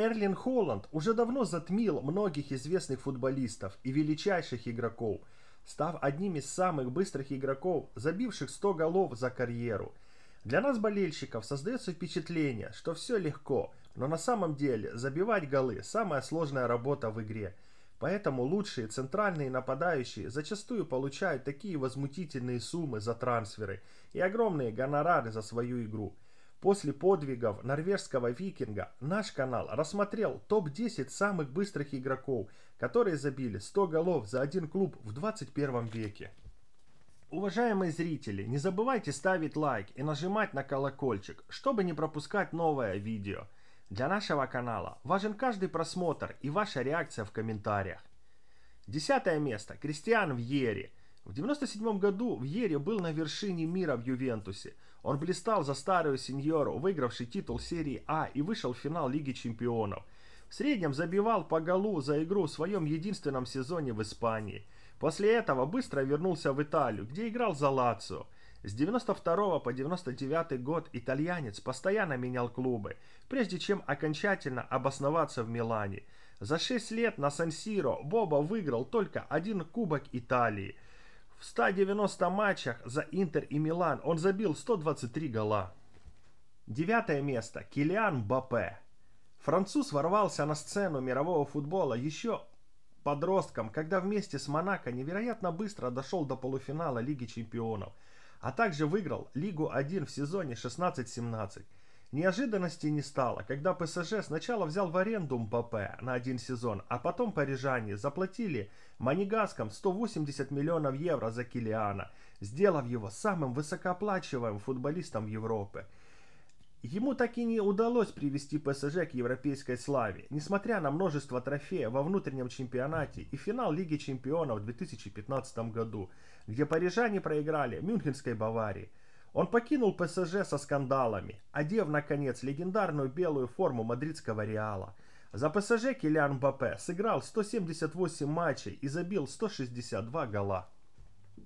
Эрлин Холланд уже давно затмил многих известных футболистов и величайших игроков, став одним из самых быстрых игроков, забивших 100 голов за карьеру. Для нас, болельщиков, создается впечатление, что все легко, но на самом деле забивать голы – самая сложная работа в игре. Поэтому лучшие центральные нападающие зачастую получают такие возмутительные суммы за трансферы и огромные гонорары за свою игру – После подвигов норвежского викинга наш канал рассмотрел топ-10 самых быстрых игроков, которые забили 100 голов за один клуб в 21 веке. Уважаемые зрители, не забывайте ставить лайк и нажимать на колокольчик, чтобы не пропускать новое видео. Для нашего канала важен каждый просмотр и ваша реакция в комментариях. Десятое место. Кристиан Вьери – в 1997 году Вьери был на вершине мира в Ювентусе. Он блистал за старую сеньору, выигравший титул серии А и вышел в финал Лиги Чемпионов. В среднем забивал по голу за игру в своем единственном сезоне в Испании. После этого быстро вернулся в Италию, где играл за Лацио. С 92 по 99 год итальянец постоянно менял клубы, прежде чем окончательно обосноваться в Милане. За 6 лет на Сан-Сиро Боба выиграл только один Кубок Италии – в 190 матчах за Интер и Милан он забил 123 гола. Девятое место. Килиан Бапе. Француз ворвался на сцену мирового футбола еще подростком, когда вместе с Монако невероятно быстро дошел до полуфинала Лиги Чемпионов, а также выиграл Лигу 1 в сезоне 16-17. Неожиданности не стало, когда ПСЖ сначала взял в аренду МПП на один сезон, а потом парижане заплатили Манигаскам 180 миллионов евро за Килиана, сделав его самым высокооплачиваемым футболистом в Европе. Ему так и не удалось привести ПСЖ к европейской славе, несмотря на множество трофеев во внутреннем чемпионате и финал Лиги чемпионов в 2015 году, где парижане проиграли Мюнхенской Баварии – он покинул ПСЖ со скандалами, одев, наконец, легендарную белую форму мадридского Реала. За ПСЖ Килиан Мбаппе сыграл 178 матчей и забил 162 гола.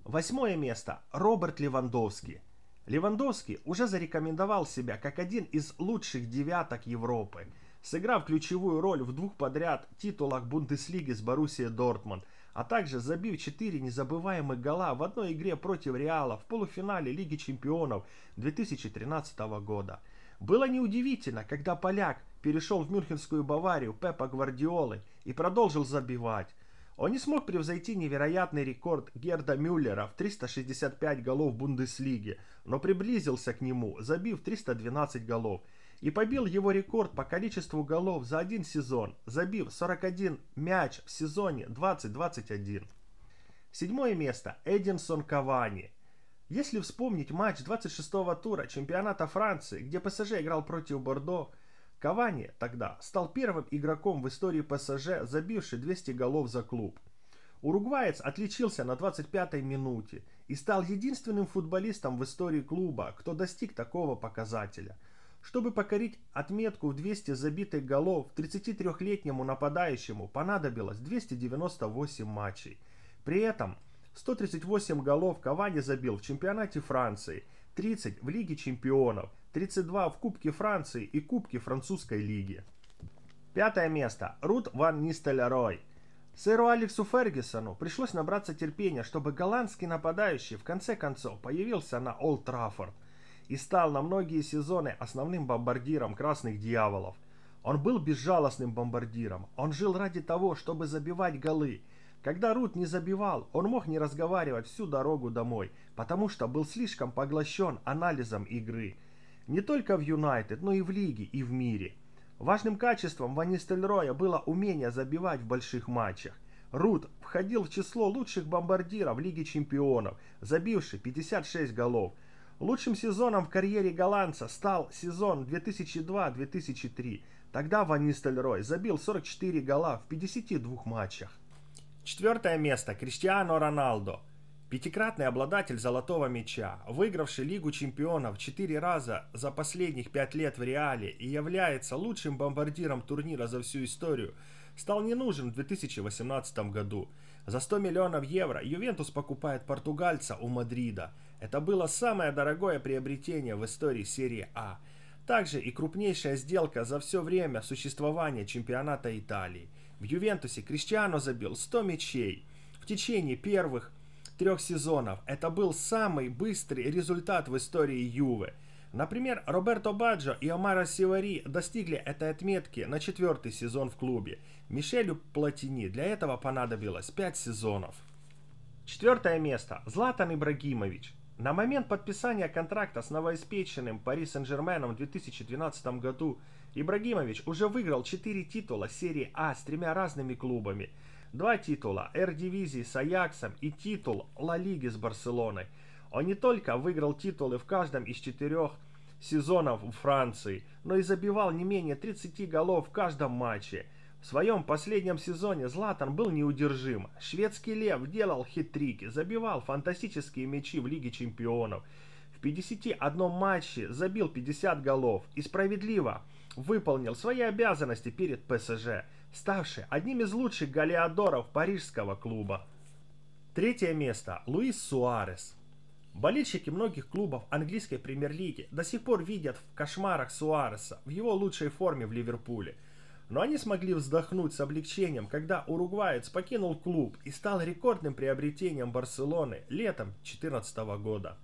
Восьмое место. Роберт Левандовский. Левандовский уже зарекомендовал себя как один из лучших девяток Европы, сыграв ключевую роль в двух подряд титулах Бундеслиги с Боруссией Дортмунд – а также забив 4 незабываемых гола в одной игре против Реала в полуфинале Лиги чемпионов 2013 года. Было неудивительно, когда поляк перешел в Мюнхенскую Баварию Пепа Гвардиолы и продолжил забивать. Он не смог превзойти невероятный рекорд Герда Мюллера в 365 голов в Бундеслиге, но приблизился к нему, забив 312 голов – и побил его рекорд по количеству голов за один сезон, забив 41 мяч в сезоне 2021. Седьмое место. Эдинсон Кавани. Если вспомнить матч 26-го тура чемпионата Франции, где ПСЖ играл против Бордо, Кавани тогда стал первым игроком в истории ПСЖ, забивший 200 голов за клуб. Уругваец отличился на 25-й минуте и стал единственным футболистом в истории клуба, кто достиг такого показателя. Чтобы покорить отметку в 200 забитых голов, 33-летнему нападающему понадобилось 298 матчей. При этом 138 голов Кавани забил в чемпионате Франции, 30 в Лиге чемпионов, 32 в Кубке Франции и Кубке Французской лиги. Пятое место. Рут Ван Нистелярой. Сэру Алексу Фергюсону пришлось набраться терпения, чтобы голландский нападающий в конце концов появился на Олд Траффорд и стал на многие сезоны основным бомбардиром «Красных дьяволов». Он был безжалостным бомбардиром, он жил ради того, чтобы забивать голы. Когда Рут не забивал, он мог не разговаривать всю дорогу домой, потому что был слишком поглощен анализом игры. Не только в Юнайтед, но и в лиге, и в мире. Важным качеством Ван было умение забивать в больших матчах. Рут входил в число лучших бомбардиров Лиги Чемпионов, забивший 56 голов – Лучшим сезоном в карьере голландца стал сезон 2002-2003. Тогда Ван Нистельрой забил 44 гола в 52 матчах. Четвертое место. Криштиано Роналдо. Пятикратный обладатель золотого мяча, выигравший Лигу чемпионов четыре раза за последних пять лет в Реале и является лучшим бомбардиром турнира за всю историю, стал не нужен в 2018 году. За 100 миллионов евро Ювентус покупает португальца у Мадрида – это было самое дорогое приобретение в истории серии А. Также и крупнейшая сделка за все время существования чемпионата Италии. В Ювентусе Криштиано забил 100 мячей. В течение первых трех сезонов это был самый быстрый результат в истории Юве. Например, Роберто Баджо и Омара Сивари достигли этой отметки на четвертый сезон в клубе. Мишелю Платини для этого понадобилось пять сезонов. Четвертое место. Златан Ибрагимович. На момент подписания контракта с новоиспеченным Пари Сен-Жерменом в 2012 году Ибрагимович уже выиграл 4 титула серии А с тремя разными клубами, два титула Р-дивизии с Аяксом и титул Ла Лиги с Барселоной. Он не только выиграл титулы в каждом из четырех сезонов в Франции, но и забивал не менее 30 голов в каждом матче – в своем последнем сезоне Златан был неудержим. Шведский лев делал хитрики, забивал фантастические мячи в Лиге чемпионов. В 51 матче забил 50 голов и справедливо выполнил свои обязанности перед ПСЖ, ставший одним из лучших галеадоров парижского клуба. Третье место. Луис Суарес. Болельщики многих клубов английской премьер-лиги до сих пор видят в кошмарах Суареса в его лучшей форме в Ливерпуле – но они смогли вздохнуть с облегчением, когда уругваец покинул клуб и стал рекордным приобретением Барселоны летом 2014 года.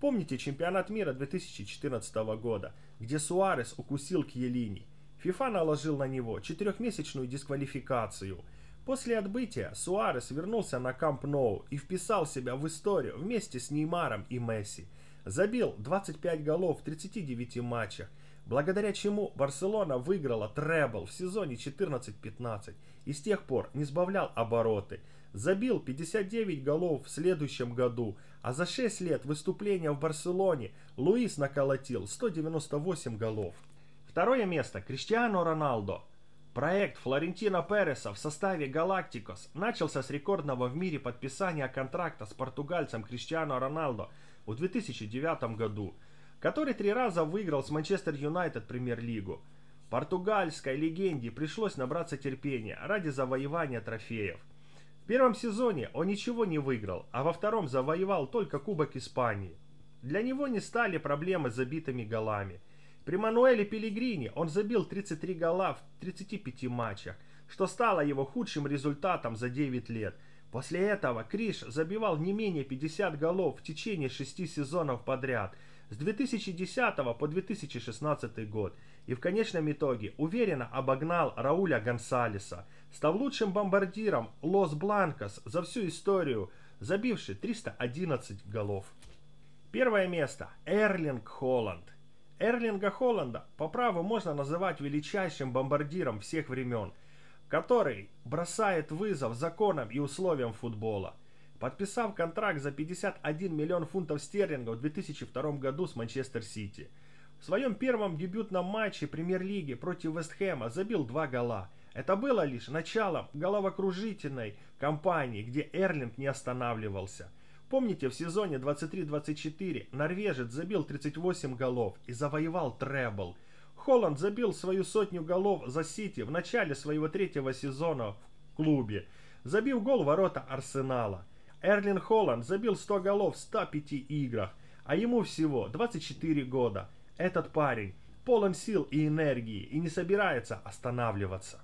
Помните чемпионат мира 2014 года, где Суарес укусил Кьелини? ФИФА наложил на него четырехмесячную дисквалификацию. После отбытия Суарес вернулся на Камп Ноу и вписал себя в историю вместе с Неймаром и Месси. Забил 25 голов в 39 матчах благодаря чему Барселона выиграла требл в сезоне 14-15 и с тех пор не сбавлял обороты. Забил 59 голов в следующем году, а за 6 лет выступления в Барселоне Луис наколотил 198 голов. Второе место Криштиано Роналдо. Проект флорентино Переса в составе Галактикос начался с рекордного в мире подписания контракта с португальцем Криштиано Роналдо в 2009 году – который три раза выиграл с Манчестер Юнайтед премьер-лигу. Португальской легенде пришлось набраться терпения ради завоевания трофеев. В первом сезоне он ничего не выиграл, а во втором завоевал только Кубок Испании. Для него не стали проблемы с забитыми голами. При Мануэле Пелигрини он забил 33 гола в 35 матчах, что стало его худшим результатом за 9 лет. После этого Криш забивал не менее 50 голов в течение 6 сезонов подряд – с 2010 по 2016 год и в конечном итоге уверенно обогнал Рауля Гонсалеса, став лучшим бомбардиром Лос Бланкос за всю историю, забивший 311 голов. Первое место – Эрлинг Холланд. Эрлинга Холланда по праву можно называть величайшим бомбардиром всех времен, который бросает вызов законам и условиям футбола – подписав контракт за 51 миллион фунтов стерлингов в 2002 году с Манчестер Сити. В своем первом дебютном матче Премьер-лиги против Вестхэма забил два гола. Это было лишь началом головокружительной кампании, где Эрлинг не останавливался. Помните, в сезоне 23-24 норвежец забил 38 голов и завоевал требл. Холланд забил свою сотню голов за Сити в начале своего третьего сезона в клубе, забив гол ворота Арсенала – Эрлин Холланд забил 100 голов в 105 играх, а ему всего 24 года. Этот парень полон сил и энергии и не собирается останавливаться.